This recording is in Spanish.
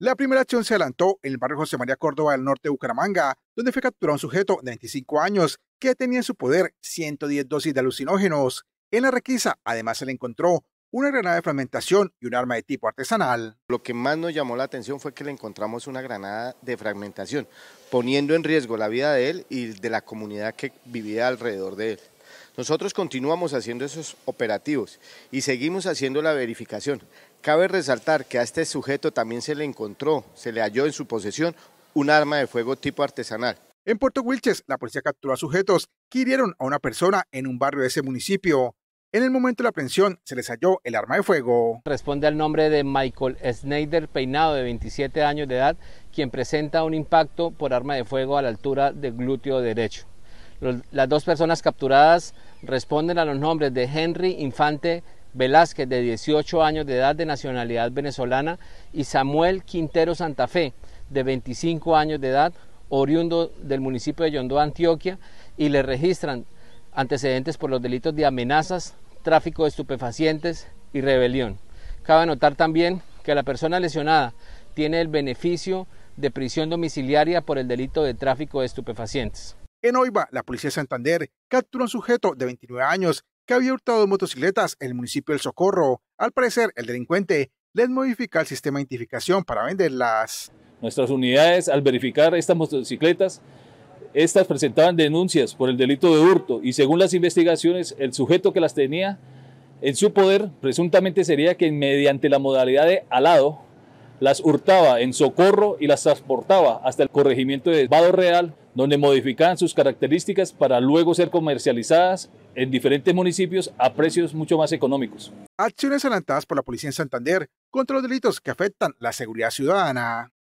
La primera acción se adelantó en el barrio José María Córdoba del norte de Bucaramanga, donde fue capturado un sujeto de 25 años que tenía en su poder 110 dosis de alucinógenos. En la requisa, además, se le encontró una granada de fragmentación y un arma de tipo artesanal. Lo que más nos llamó la atención fue que le encontramos una granada de fragmentación, poniendo en riesgo la vida de él y de la comunidad que vivía alrededor de él. Nosotros continuamos haciendo esos operativos y seguimos haciendo la verificación. Cabe resaltar que a este sujeto también se le encontró, se le halló en su posesión un arma de fuego tipo artesanal. En Puerto Wilches, la policía capturó a sujetos que hirieron a una persona en un barrio de ese municipio. En el momento de la aprehensión se les halló el arma de fuego. Responde al nombre de Michael Snyder Peinado, de 27 años de edad, quien presenta un impacto por arma de fuego a la altura del glúteo derecho. Las dos personas capturadas responden a los nombres de Henry Infante Velázquez, de 18 años de edad, de nacionalidad venezolana, y Samuel Quintero Santa Fe, de 25 años de edad, oriundo del municipio de Yondó, Antioquia, y le registran antecedentes por los delitos de amenazas, tráfico de estupefacientes y rebelión. Cabe notar también que la persona lesionada tiene el beneficio de prisión domiciliaria por el delito de tráfico de estupefacientes. En Oiva, la policía de Santander capturó a un sujeto de 29 años que había hurtado motocicletas en el municipio del Socorro. Al parecer, el delincuente les modifica el sistema de identificación para venderlas. Nuestras unidades, al verificar estas motocicletas, estas presentaban denuncias por el delito de hurto y según las investigaciones, el sujeto que las tenía en su poder presuntamente sería que mediante la modalidad de alado las hurtaba en socorro y las transportaba hasta el corregimiento de Vado Real, donde modificaban sus características para luego ser comercializadas en diferentes municipios a precios mucho más económicos. Acciones adelantadas por la Policía en Santander contra los delitos que afectan la seguridad ciudadana.